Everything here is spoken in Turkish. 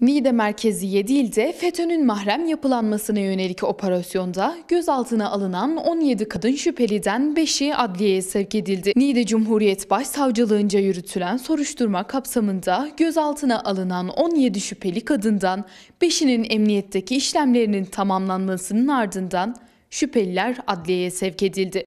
Niğde merkezi 7 ilde FETÖ'nün mahrem yapılanmasına yönelik operasyonda gözaltına alınan 17 kadın şüpheliden 5'i adliyeye sevk edildi. Niğde Cumhuriyet Başsavcılığınca yürütülen soruşturma kapsamında gözaltına alınan 17 şüpheli kadından 5'inin emniyetteki işlemlerinin tamamlanmasının ardından şüpheliler adliyeye sevk edildi.